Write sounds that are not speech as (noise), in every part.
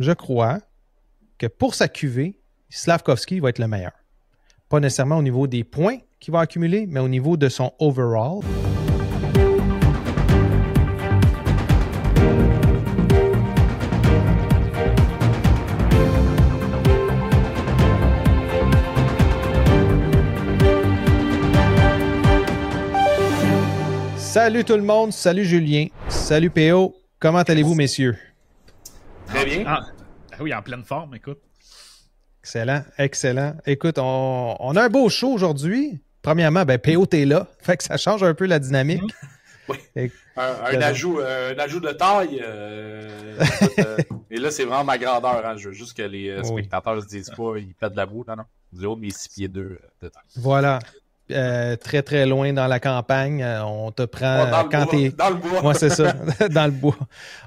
je crois que pour sa QV, Slavkovski va être le meilleur. Pas nécessairement au niveau des points qu'il va accumuler, mais au niveau de son overall. Salut tout le monde, salut Julien, salut Péo. comment allez-vous messieurs? Très bien. Ah, ben oui, en pleine forme, écoute. Excellent, excellent. Écoute, on, a un beau show aujourd'hui. Premièrement, ben, PO, t'es là. (laughs) Fait que ça change un peu la dynamique. Mhm. Oui. un, ajout, euh, un ajout de taille. Euh, (laughs) euh, et là, c'est vraiment ma grandeur. Hein, je veux juste que les spectateurs ne se disent ah. pas, ils pètent la boue. Non, non. Du haut mais 6 pieds 2 Voilà. Euh, très très loin dans la campagne. Euh, on te prend oh, quand es. Dans le bois. Moi, c'est ça, (laughs) (laughs) dans le bois.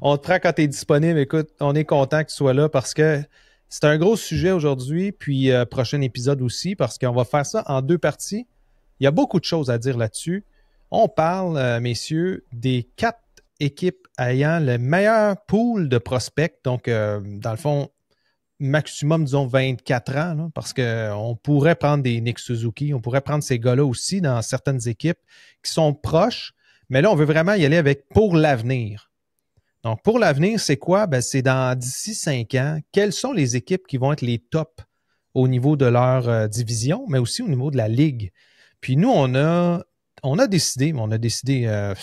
On te prend quand tu es disponible. Écoute, on est content que tu sois là parce que c'est un gros sujet aujourd'hui, puis euh, prochain épisode aussi, parce qu'on va faire ça en deux parties. Il y a beaucoup de choses à dire là-dessus. On parle, messieurs, des quatre équipes ayant le meilleur pool de prospects. Donc, dans le fond, maximum, disons, 24 ans, parce qu'on pourrait prendre des Nick Suzuki, on pourrait prendre ces gars-là aussi dans certaines équipes qui sont proches, mais là, on veut vraiment y aller avec pour l'avenir. Donc, pour l'avenir, c'est quoi? Ben, c'est dans d'ici 5 ans, quelles sont les équipes qui vont être les tops au niveau de leur euh, division, mais aussi au niveau de la ligue. Puis nous, on a, on a décidé, on a décidé euh,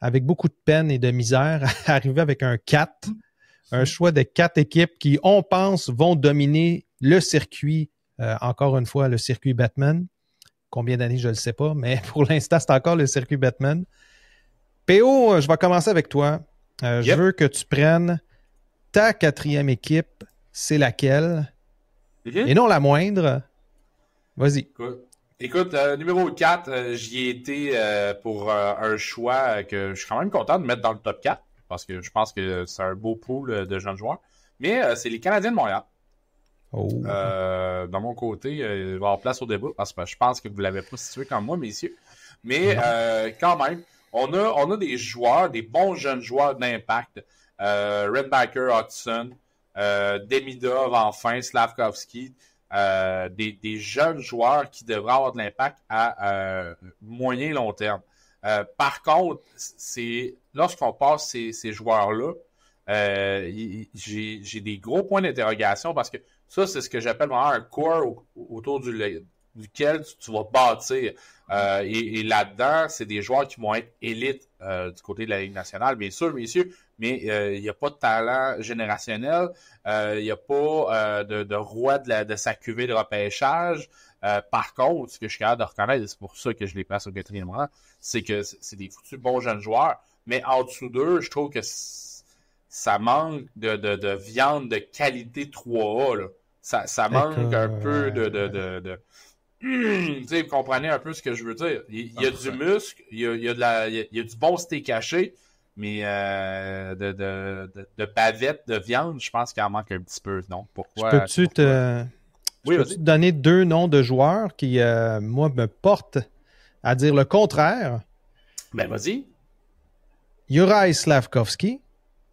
avec beaucoup de peine et de misère, (laughs) arriver avec un 4 un choix de quatre équipes qui, on pense, vont dominer le circuit, euh, encore une fois, le circuit Batman. Combien d'années, je ne le sais pas, mais (laughs) pour l'instant, c'est encore le circuit Batman. PO, je vais commencer avec toi. Euh, je veux que tu prennes ta quatrième équipe, c'est laquelle? Mhm. Et non la moindre. Vas-y. Écoute, euh, numéro 4, j'y ai été pour un choix que je suis quand même content de mettre dans le top 4 parce que je pense que c'est un beau pool euh, de jeunes joueurs. Mais euh, c'est les Canadiens de Montréal. Oh. Euh, dans mon côté, il va y avoir place au début parce que je pense que vous ne l'avez pas situé comme moi, messieurs. Mais quand même, on a, on a des joueurs, des bons jeunes joueurs d'impact. Redbacker, Hudson, Demidov, enfin, Slavkovski. Des, des, jeunes joueurs qui devraient avoir de l'impact à moyen long terme. par contre, c'est lorsqu'on passe ces, joueurs-là, euh, j'ai des gros points d'interrogation parce que ça, c'est ce que j'appelle vraiment un core autour duquel tu, vas bâtir. Euh, et, là-dedans, c'est des joueurs qui vont être élites euh, du côté de la Ligue nationale, bien sûr, messieurs, mais il n'y a pas de talent générationnel, il n'y a pas de, roi de, sa cuvée de repêchage. par contre, ce que je suis capable de reconnaître, et c'est pour ça que je les passe au quatrième rang, c'est que c'est des foutus bons jeunes joueurs mais en dessous d'eux, je trouve que ça manque de, viande de qualité 3A. Ça, manque un peu de. (clears throat) vous comprenez un peu ce que je veux dire. Il, y a du muscle, il y a, du bon steak caché, mais euh, de, de, de, de viande, je pense qu'il en manque un petit peu. non pourquoi Peux-tu te... peux donner deux noms de joueurs qui, euh, moi, me portent à dire le contraire? Ben, vas-y. Yuraï Slavkovski,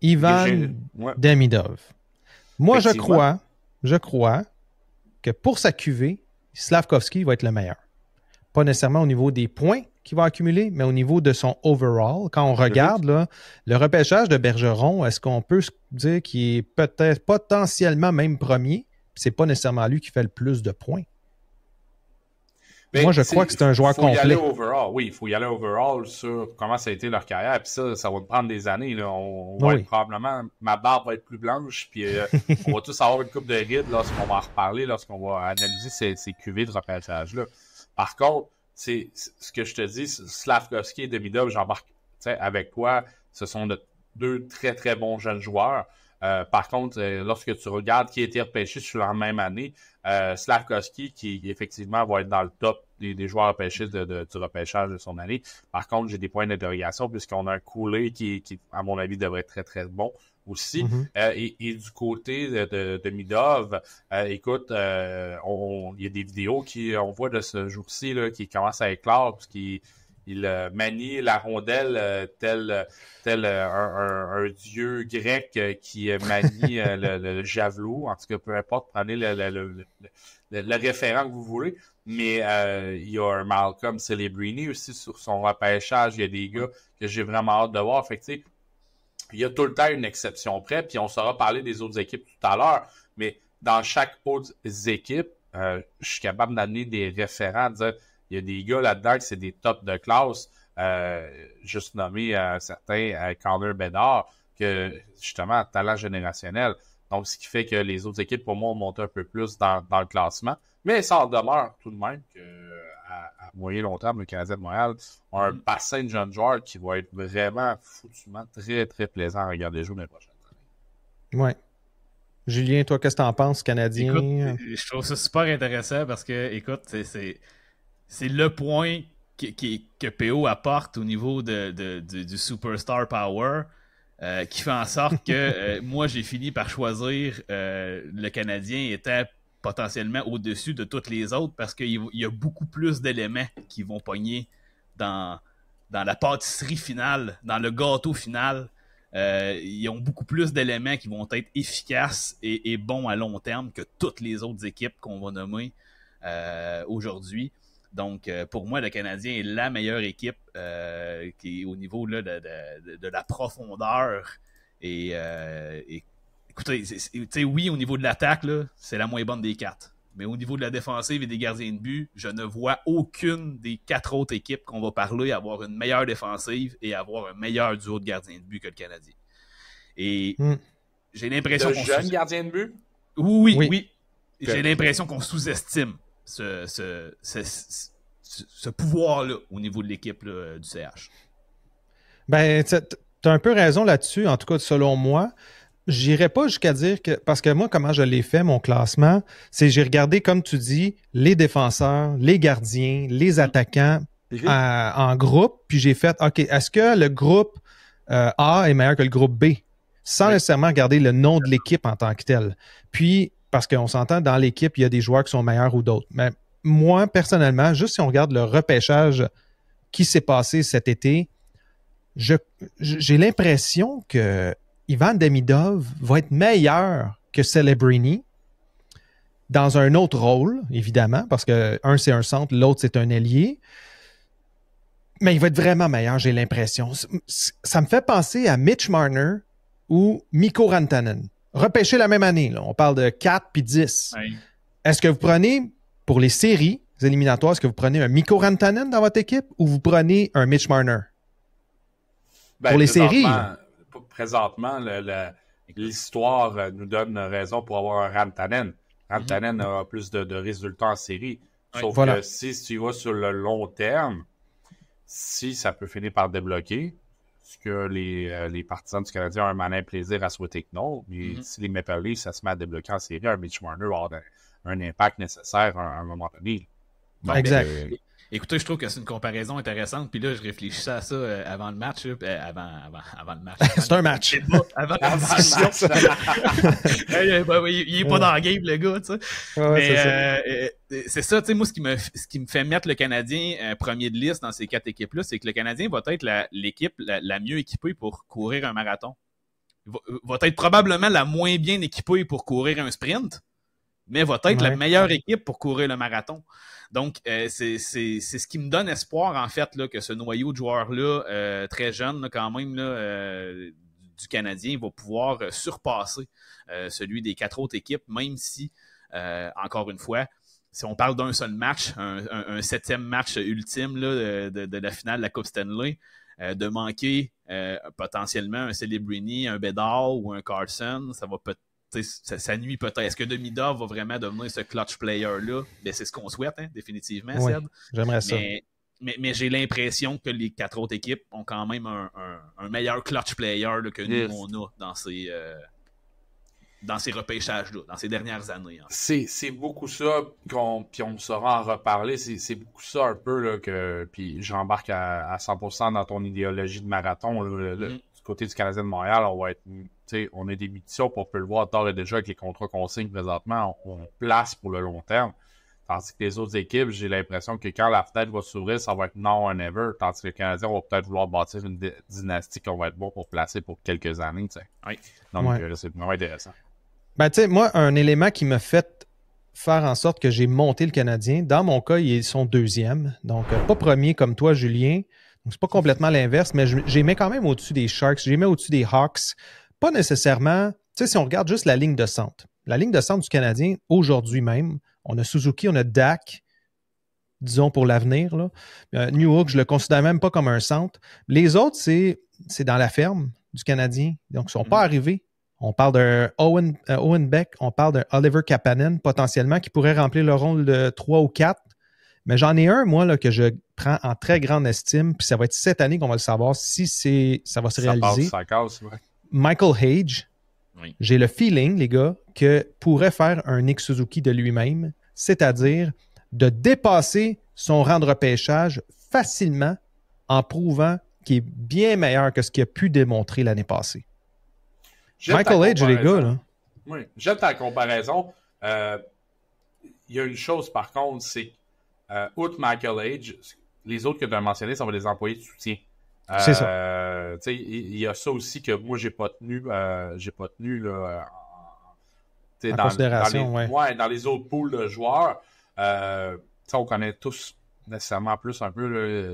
Ivan Demidov. Moi, je crois, je crois que pour sa cuvée, Slavkovski va être le meilleur. Pas nécessairement au niveau des points qu'il va accumuler, mais au niveau de son overall. Quand on regarde le repêchage de Bergeron, est-ce qu'on peut dire qu'il est peut-être potentiellement même premier? C'est pas nécessairement lui qui fait le plus de points. Ben, Moi, je crois que c'est un joueur faut Y aller overall. Oui, il faut y aller overall sur comment ça a été leur carrière. Puis ça, ça va prendre des années. On, probablement, ma barbe va être plus blanche. Puis euh, (laughs) on va tous avoir une coupe de rides lorsqu'on va en reparler, lorsqu'on va analyser ces, ces cuvées de repêchage-là. Par contre, c'est ce que je te dis, Slavkovski et Demidov, j'embarque avec toi. Ce sont deux très, très bons jeunes joueurs. Euh, par contre, euh, lorsque tu regardes qui a été repêché sur la même année, euh, Slavkovski, qui effectivement va être dans le top des, joueurs repêchés de, du repêchage de son année. Par contre, j'ai des points d'interrogation puisqu'on a un coulé qui, à mon avis, devrait être très, très bon aussi. Mm-hmm. Euh, et, du côté de, Midov, euh, écoute, euh, il y a des vidéos qu'on voit de ce jour-ci qui commence à éclore puisqu'il il manie la rondelle tel, tel un, dieu grec qui manie le, javelot. En tout cas, peu importe, prenez le le, référent que vous voulez. Mais euh, il y a un Malcolm Celebrini aussi sur son repêchage. Il y a des gars que j'ai vraiment hâte de voir. Fait il y a tout le temps une exception près, puis on saura parler des autres équipes tout à l'heure. Mais dans chaque autre équipe, euh, je suis capable d'amener des référents, il y a des gars là-dedans c'est des tops de classe. Euh, juste nommé un certain Connor Bedard, que justement, talent générationnel. Donc, ce qui fait que les autres équipes, pour moi, ont monté un peu plus dans, le classement. Mais ça en demeure tout de même que à, moyen long terme, le Canadien de Montréal a un mm-hmm. bassin de jeunes joueurs qui va être vraiment foutument très, très plaisant à regarder jouer les prochaines années. Oui. Julien, toi, qu'est-ce que en penses, Canadien? je trouve ça super intéressant parce que, écoute, c'est le point que PO apporte au niveau du superstar power. Euh, qui fait en sorte que euh, (laughs) moi, j'ai fini par choisir euh, le Canadien étant potentiellement au-dessus de toutes les autres parce qu'il y a beaucoup plus d'éléments qui vont pogner dans, la pâtisserie finale, dans le gâteau final. ils ont beaucoup plus d'éléments qui vont être efficaces et, bons à long terme que toutes les autres équipes qu'on va nommer aujourd'hui. Donc, euh, pour moi, le Canadien est la meilleure équipe euh, qui est au niveau de, la profondeur. Et, euh, écoutez, oui, au niveau de l'attaque, c'est la moins bonne des quatre. Mais au niveau de la défensive et des gardiens de but, je ne vois aucune des quatre autres équipes qu'on va parler avoir une meilleure défensive et avoir un meilleur duo de gardiens de but que le Canadien. Et hmm. j'ai l'impression qu'on. gardien de but? oui. oui. J'ai l'impression qu'on sous-estime ce, ce, pouvoir-là au niveau de l'équipe euh, du CH. Ben, tu as un peu raison là-dessus, en tout cas selon moi. J'irai pas jusqu'à dire que. Parce que moi, comment je l'ai fait, mon classement, c'est j'ai regardé, comme tu dis, les défenseurs, les gardiens, les mm. attaquants euh, en groupe, puis j'ai fait OK, est-ce que le groupe euh, A est meilleur que le groupe B? Sans nécessairement regarder le nom de l'équipe en tant que tel. Puis parce qu'on s'entend, dans l'équipe, il y a des joueurs qui sont meilleurs ou d'autres. Mais moi, personnellement, juste si on regarde le repêchage qui s'est passé cet été, j'ai l'impression que Ivan Demidov va être meilleur que Celebrini dans un autre rôle, évidemment, parce que un, c'est un centre, l'autre, c'est un ailier. Mais il va être vraiment meilleur, j'ai l'impression. Ça me fait penser à Mitch Marner ou Mikko Rantanen. Repêcher la même année. On parle de 4 puis 10. Est-ce que vous prenez, pour les séries éliminatoires, est-ce que vous prenez un Mikko Rantanen dans votre équipe ou vous prenez un Mitch Marner? Ben, pour les séries. Présentement, l'histoire euh, nous donne raison pour avoir un Rantanen. Rantanen mm-hmm. aura plus de, résultats en série. Sauf que si tu vas sur le long terme, si ça peut finir par débloquer, que les, euh, les, partisans du Canadien ont un malin plaisir à souhaiter que non. Mais mhm. si les Maple Leafs, ça se met à débloquer en série, un Mitch Warner aura un, impact nécessaire à, un moment donné. exact. Euh, Écoutez, je trouve que c'est une comparaison intéressante. Puis là, je réfléchissais à ça euh, avant le match. Euh, avant, avant, le match. c'est un match. avant, avant le match. (laughs) Euh, ben il n'est pas dans le game, le gars. Tu sais. Mais c'est ça, tu sais, moi, ce qui, me, ce qui me fait mettre le Canadien premier de liste dans ces quatre équipes-là, c'est que le Canadien va être l'équipe la mieux équipée pour courir un marathon va être probablement la moins bien équipée pour courir un sprint, mais va être la meilleure équipe pour courir le marathon. Donc, euh, c'est ce qui me donne espoir, en fait, là, que ce noyau de joueurs-là, euh, très jeune, quand même, là, euh, du Canadien, va pouvoir surpasser celui des quatre autres équipes, même si, encore une fois, si on parle d'un seul match, un, septième match ultime là, de, la finale de la Coupe Stanley, de manquer potentiellement un Celebrini, un Bedard ou un Carson, ça va peut-être ça, nuit peut-être. Est-ce que Demidor va vraiment devenir ce clutch player-là? Mais ben, c'est ce qu'on souhaite, hein, définitivement, oui, J'aimerais ça. Mais, j'ai l'impression que les quatre autres équipes ont quand même un, meilleur clutch player que nous, on a dans ces, euh, dans ces repêchages-là, dans ces dernières années. C'est beaucoup ça, qu'on puis on saura en reparler, c'est beaucoup ça un peu là, que. Puis j'embarque à, 100% dans ton idéologie de marathon. Là, mm-hmm côté du Canadien de Montréal, on va être, on est des missions, on peut le voir tard et déjà avec les contrats qu'on signe présentement, on, place pour le long terme. Tandis que les autres équipes, j'ai l'impression que quand la fenêtre va s'ouvrir, ça va être non and ever. Tandis que les Canadiens vont peut-être vouloir bâtir une dynastie qu'on va être bon pour placer pour quelques années. Oui. Donc, euh, c'est vraiment intéressant. Ben, tu sais, moi, un élément qui m'a fait faire en sorte que j'ai monté le Canadien, dans mon cas, ils sont deuxième. Donc, euh, pas premier comme toi, Julien. C'est pas complètement l'inverse, mais j'ai mis quand même au-dessus des Sharks, j'ai mis au-dessus des Hawks. Pas nécessairement, tu sais, si on regarde juste la ligne de centre. La ligne de centre du Canadien, aujourd'hui même, on a Suzuki, on a Dak, disons pour l'avenir. Euh, New Newhook, je le considère même pas comme un centre. Les autres, c'est dans la ferme du Canadien. Donc, ils sont pas mm. arrivés. On parle d'Owen euh, Owen, Beck, on parle d'Oliver Oliver Kapanen potentiellement qui pourrait remplir le rôle de 3 ou 4. Mais j'en ai un, moi, là, que je prends en très grande estime, puis ça va être cette année qu'on va le savoir si c'est, ça va se ça réaliser. Michael Hage, j'ai le feeling, les gars, que pourrait faire un Nick Suzuki de lui-même, c'est-à-dire de dépasser son rang de repêchage facilement en prouvant qu'il est bien meilleur que ce qu'il a pu démontrer l'année passée. Michael Hage, les gars, là. Oui, j'aime ta comparaison. Euh, il y a une chose, par contre, c'est euh, outre Michael Age, les autres que tu as mentionnés, ça va les employés de soutien. Euh, c'est ça. Il y, a ça aussi que moi, j'ai pas tenu, euh, j'ai pas tenu là, dans, les, dans les autres poules de joueurs. on connaît tous nécessairement plus un peu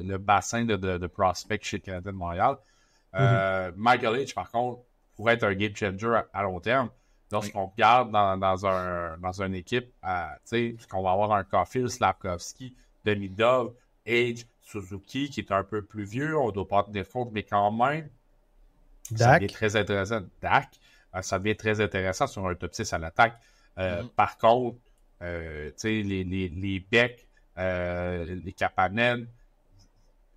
le, bassin de, de, prospects chez le Canada de Montréal. Mm-hmm. Michael Age, par contre, pourrait être un game changer à long terme. Lorsqu'on regarde dans, un, dans une équipe, euh, tu sais, qu'on va avoir un Caulfield, Slavkovski, Demidov, Age, Suzuki, qui est un peu plus vieux, on ne doit pas tenir compte, mais quand même, ça devient très intéressant. Dak, euh, ça devient très intéressant sur un top 6 à l'attaque. Euh, mm-hmm. Par contre, euh, les, les, les Beck, les Kapanen,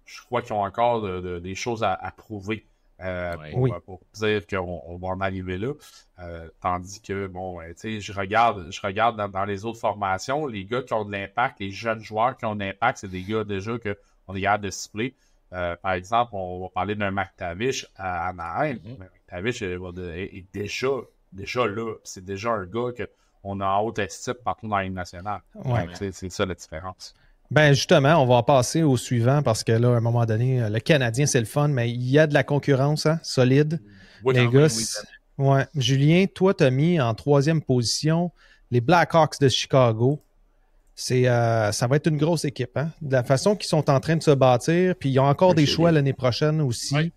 je crois qu'ils ont encore des choses à prouver. Euh, euh, pour, dire qu'on va en arriver là. Euh, tandis que, bon, tu sais, je regarde, je regarde dans, les autres formations, les gars qui ont de l'impact, les jeunes joueurs qui ont de l'impact, c'est des gars déjà qu'on est capable de cibler. par exemple, on va parler d'un McTavish à Anaheim. Mm-hmm. Mac Tavish est, déjà, là. C'est déjà un gars qu'on a en haute estime partout dans la nationale. C'est ça la différence. Ben justement, on va passer au suivant parce que là, à un moment donné, euh, le Canadien, c'est le fun, mais il y a de la concurrence hein, solide. les Julien, toi, as mis en troisième position les Blackhawks de Chicago. C'est, euh, ça va être une grosse équipe. Hein? De la façon qu'ils sont en train de se bâtir, puis ils ont encore des choix l'année prochaine aussi.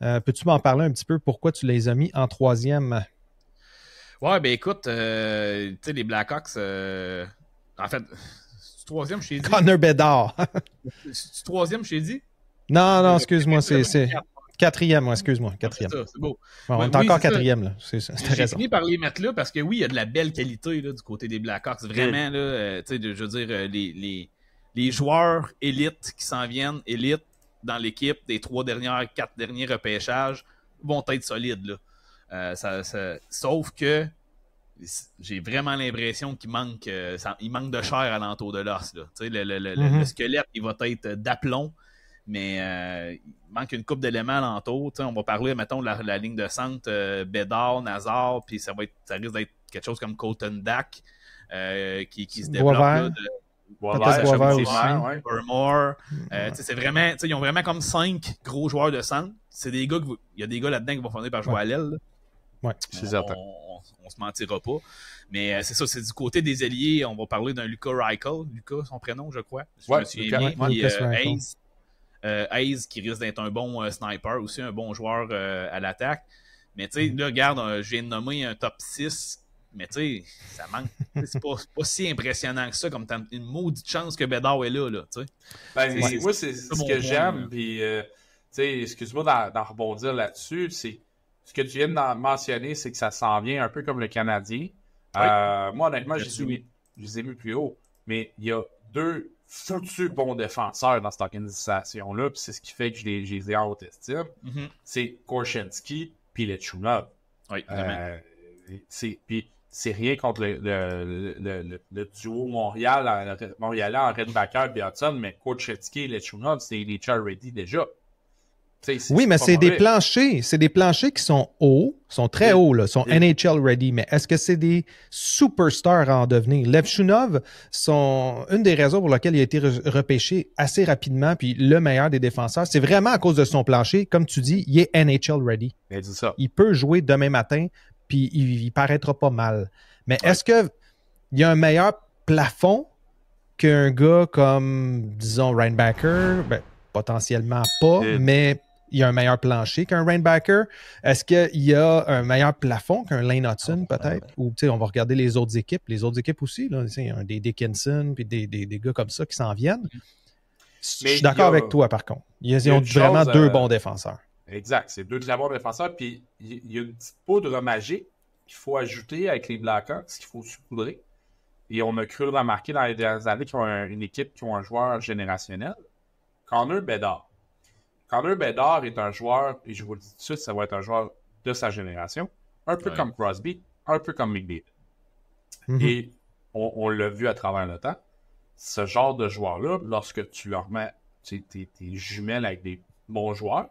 Euh, peux-tu m'en parler un petit peu pourquoi tu les as mis en troisième? Ouais, ben écoute, tu sais, les Blackhawks, en fait, troisième, je t'ai dit. Connor Bedard. troisième, je t'ai dit. Non, non, euh, excuse-moi, c'est. Quatrième, excuse-moi, quatrième. C'est ça, c'est beau. on est encore quatrième, là. C'est ça. J'ai fini par les mettre là parce que oui, il y a de la belle qualité là, du côté des Blackhawks. Vraiment, là, euh, tu sais, je veux dire, euh, les, les, les, joueurs élites qui s'en viennent, élites dans l'équipe des trois dernières, quatre derniers repêchages, vont être solides, là. ça, sauf que j'ai vraiment l'impression qu'il manque, euh, il manque de chair à l'entour de l'os. Le, le, mhm. squelette, il va être d'aplomb, mais euh, il manque une coupe d'éléments alentour. On va parler, mettons, de la, ligne de centre euh, Bédard, Nazar, puis ça, va ça risque d'être quelque chose comme Colton qui, se développe. Là, de, c'est vraiment, ils ont vraiment comme cinq gros joueurs de centre. C'est des gars vous, il y a des gars là-dedans qui vont finir par jouer à l'aile. Ouais, c'est certain on, se mentira pas. Mais euh, c'est ça, c'est du côté des alliés, on va parler d'un Luca Reichel, Lucas, son prénom, je crois. Je ouais, me euh, euh, qui risque d'être un bon sniper aussi, un bon joueur à l'attaque. Mais tu sais, mm-hmm. là, regarde, j'ai nommé un top 6 mais tu sais, ça manque. (laughs) C'est pas, pas si impressionnant que ça, comme t'as une maudite chance que Bedard est là. là ben, moi, c'est ce que j'aime. Puis, tu sais, excuse-moi d'en rebondir là-dessus. C'est ce que tu viens de mentionner, c'est que ça s'en vient un peu comme le Canadien. Euh, moi, honnêtement, je, les ai mis plus haut, mais il y a deux foutus bons défenseurs dans cette organisation-là, puis c'est ce qui fait que je les, ai en haute estime. Mm-hmm. C'est Korchenski puis Lechunov. Oui, euh, Puis c'est rien contre le, le, le, le duo Montréal, montréalais en Redbacker et Hudson, mais Korshensky et Lechunov, c'est les ready déjà. Oui, mais c'est des planchers. C'est des planchers qui sont hauts, sont très hauts, sont NHL ready. Mais est-ce que c'est des superstars à en devenir? Lev sont une des raisons pour laquelle il a été repêché assez rapidement, puis le meilleur des défenseurs, c'est vraiment à cause de son plancher. Comme tu dis, il est NHL ready. Il peut jouer demain matin, puis il, paraîtra pas mal. Mais est-ce que il y a un meilleur plafond qu'un gars comme, disons, Ryan Backer? Ben, potentiellement pas, mais il y a un meilleur plancher qu'un Rainbacker? Est-ce qu'il y a un meilleur plafond qu'un Lane Hudson, ah, peut-être? Ou on va regarder les autres équipes, les autres équipes aussi, il y a des Dickinson, puis des, gars comme ça qui s'en viennent. je suis d'accord avec toi, par contre. Ils, ont vraiment deux euh, bons défenseurs. Exact, c'est deux très bons défenseurs, puis il y a une petite poudre magique qu'il faut ajouter avec les Blackhawks, qu'il faut saupoudrer. Et on a cru remarquer dans les dernières années qu'ils ont une équipe qui ont un joueur générationnel. Connor Bedard quand un Bedard est un joueur, et je vous le dis tout de suite, ça va être un joueur de sa génération, un peu comme Crosby, un peu comme McDavid. Mhm. Et on, l'a vu à travers le temps, ce genre de joueur-là, lorsque tu leur mets tes, jumelles avec des bons joueurs,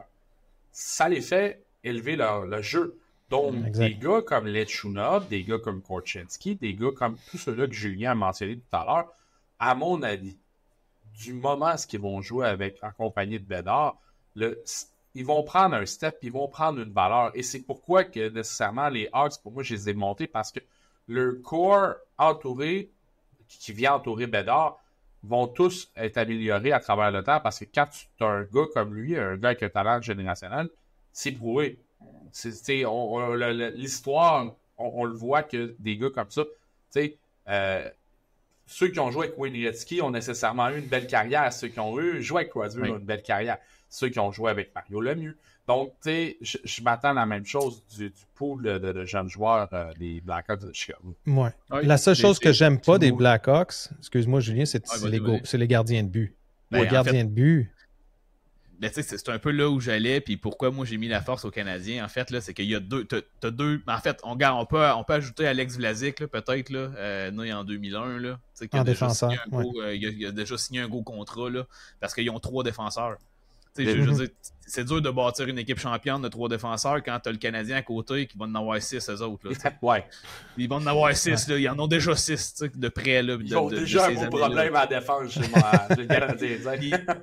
ça les fait élever le jeu. Donc, des gars comme Lechunov, des gars comme Korchensky, des gars comme tous ceux-là que Julien a mentionné tout à l'heure, à mon avis, du moment ce qu'ils vont jouer avec en compagnie de Bédard, ils vont prendre un step, ils vont prendre une valeur. Et c'est pourquoi que nécessairement les Hawks, pour moi, je les ai montés parce que le corps entouré, qui vient entourer Bédard, vont tous être améliorés à travers le temps parce que quand tu as un gars comme lui, un gars avec un talent générationnel, c'est prouvé. L'histoire, on, le voit que des gars comme ça, euh, ceux qui ont joué avec Wayne Gretzky ont nécessairement eu une belle carrière. Ceux qui ont eu joué avec Crosby ont une belle carrière ceux qui ont joué avec Mario Lemieux. Donc, tu sais, je, m'attends à la même chose du, pôle de, jeunes joueurs euh, des Blackhawks de Chicago. Ah, la seule chose que j'aime pas des Blackhawks, excuse-moi Julien, c'est ah, les, les, gardiens de but. Ben, les gardiens de but. Mais tu sais, c'est un peu là où j'allais, puis pourquoi moi j'ai mis la force aux Canadiens, en fait, c'est qu'il y a deux. deux. En fait, on, peut, on peut ajouter Alex Vlasic, peut-être, euh, en 2001, là. Il a, déjà il, déjà signé un gros contrat, parce qu'ils ont trois défenseurs. Mhm. c'est dur de bâtir une équipe championne de trois défenseurs quand tu le Canadien à côté qui vont en avoir six, eux autres. Là, Ils vont en avoir six, ils en ont déjà six de près. ils ont déjà un gros problème à défense (laughs) chez le Canadien.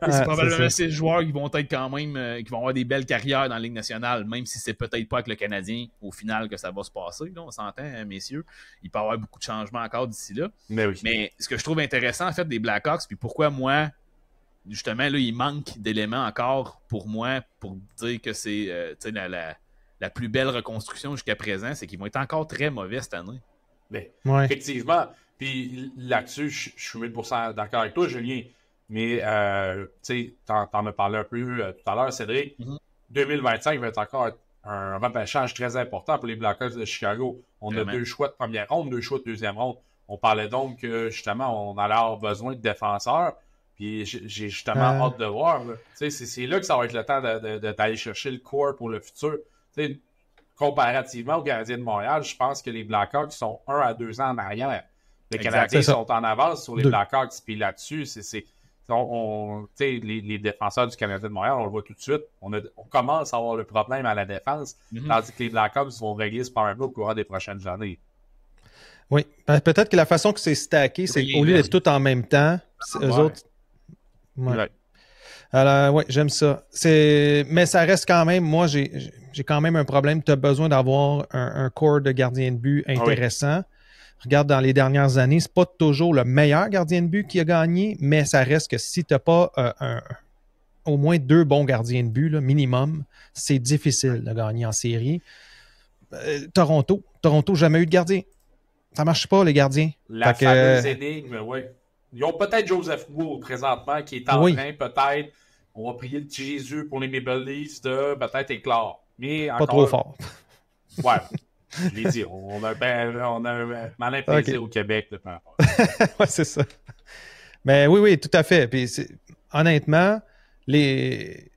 c'est probablement ces joueurs qui vont être quand même, euh, qui vont avoir des belles carrières dans la Ligue nationale, même si c'est peut-être pas avec le Canadien au final que ça va se passer. on s'entend, hein, messieurs. Il peut y avoir beaucoup de changements encore d'ici là. Mais, Mais ce que je trouve intéressant, en fait, des Blackhawks, puis pourquoi moi, justement, là, il manque d'éléments encore pour moi pour dire que c'est euh, la, plus belle reconstruction jusqu'à présent, c'est qu'ils vont être encore très mauvais cette année. Mais, Effectivement. Puis là-dessus, je suis 1000% d'accord avec toi, Julien. Mais euh, tu en as parlé un peu euh, tout à l'heure, Cédric. 2025 mm-hmm. va être encore un repêchage très important pour les Blackhawks de Chicago. On a deux choix de première ronde, deux choix de deuxième ronde. On parlait donc que justement, on a alors besoin de défenseurs. Puis j'ai justement euh. hâte de voir. C'est, là que ça va être le temps d'aller chercher le corps pour le futur. comparativement aux Canadiens de Montréal, je pense que les Blackhawks sont un à deux ans en arrière. Les Canadiens sont en avance sur les deux. Blackhawks. Puis là-dessus, les, défenseurs du Canadien de Montréal, on le voit tout de suite. On, commence à avoir le problème à la défense, mm-hmm. tandis que les Blackhawks vont régler ce problème au courant des prochaines années. Oui. peut-être que la façon que c'est stacké, c'est au lieu d'être tout en même temps, eux autres oui, j'aime ça. Mais ça reste quand même, moi, j'ai quand même un problème. Tu as besoin d'avoir un, corps de gardien de but ah intéressant. Regarde, dans les dernières années, c'est pas toujours le meilleur gardien de but qui a gagné, mais ça reste que si tu n'as pas euh, au moins deux bons gardiens de but, minimum, c'est difficile de gagner en série. Euh, Toronto, Toronto, jamais eu de gardien. Ça marche pas, les gardiens. La fameuse oui. Ils ont peut-être Joseph Wool présentement qui est en train, peut-être, on va prier le petit Jésus pour les Maple de peut-être éclore. Mais Pas trop fort. Ouais. Je l'ai dit, on a, ben, a un malin plaisir au Québec de faire. (laughs) ouais, c'est ça. Mais oui, oui, tout à fait. Puis honnêtement, les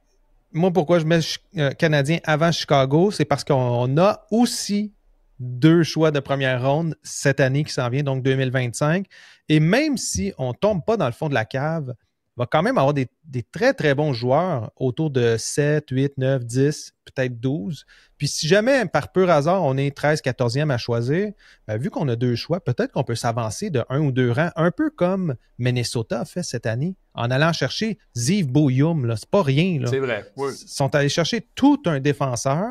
moi, pourquoi je mets euh, Canadien avant Chicago, c'est parce qu'on a aussi deux choix de première ronde cette année qui s'en vient, donc 2025. Et même si on ne tombe pas dans le fond de la cave, va quand même avoir des, très, très bons joueurs autour de 7, 8, 9, 10, peut-être 12. Puis si jamais, par pur hasard, on est 13, 14e à choisir, ben, vu qu'on a deux choix, peut-être qu'on peut, s'avancer de un ou deux rangs, un peu comme Minnesota a fait cette année, en allant chercher Ziv Ce C'est pas rien. C'est vrai. Ils sont allés chercher tout un défenseur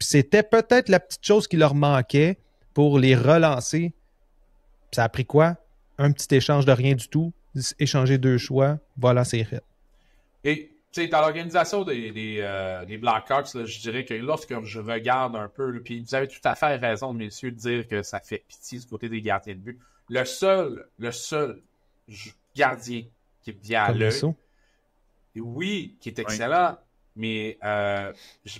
c'était peut-être la petite chose qui leur manquait pour les relancer. Ça a pris quoi? Un petit échange de rien du tout, échanger deux choix, voilà, c'est fait. Et tu sais, dans l'organisation des, des, euh, Blackhawks, je dirais que lorsque je regarde un peu, puis vous avez tout à fait raison, messieurs, de dire que ça fait pitié du côté des gardiens de but. Le seul, le seul gardien qui vient à l'œil, oui, qui est excellent, mais euh,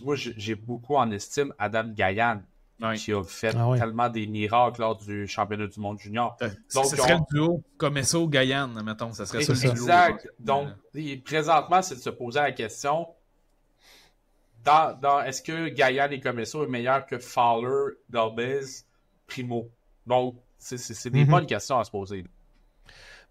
moi, j'ai beaucoup en estime Adam Gaillan, qui a fait ah tellement des miracles lors du championnat du monde junior. Donc, ce serait le duo Comesso Gaillan, mettons. Ça serait exact. Exact. Donc, présentement, c'est de se poser la question est-ce que Gaillan et Comesso est meilleur que Fowler, Dobbs, Primo? Donc, c'est des mm-hmm. bonnes questions à se poser.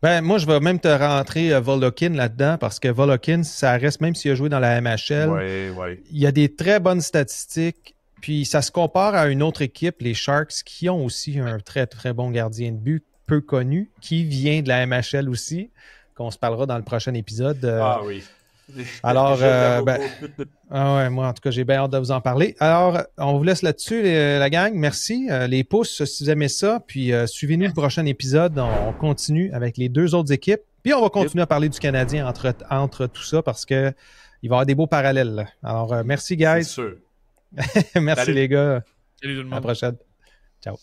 Ben, moi, je vais même te rentrer euh, Volokin là-dedans parce que Volokin, ça reste, même s'il a joué dans la MHL, il y il a des très bonnes statistiques. Puis ça se compare à une autre équipe, les Sharks, qui ont aussi un très, très bon gardien de but, peu connu, qui vient de la MHL aussi, qu'on se parlera dans le prochain épisode. Euh, ah oui. (laughs) Alors, euh, ben, ah moi, en tout cas, j'ai bien hâte de vous en parler. Alors, on vous laisse là-dessus, euh, la gang. Merci. Euh, les pouces si vous aimez ça. Puis, suivez-nous le prochain épisode. On, continue avec les deux autres équipes. Puis, on va continuer à parler du Canadien entre, entre tout ça parce que il va y avoir des beaux parallèles. Alors, merci, guys. (laughs) merci, les gars. Salut tout le monde. À la prochaine. Ciao.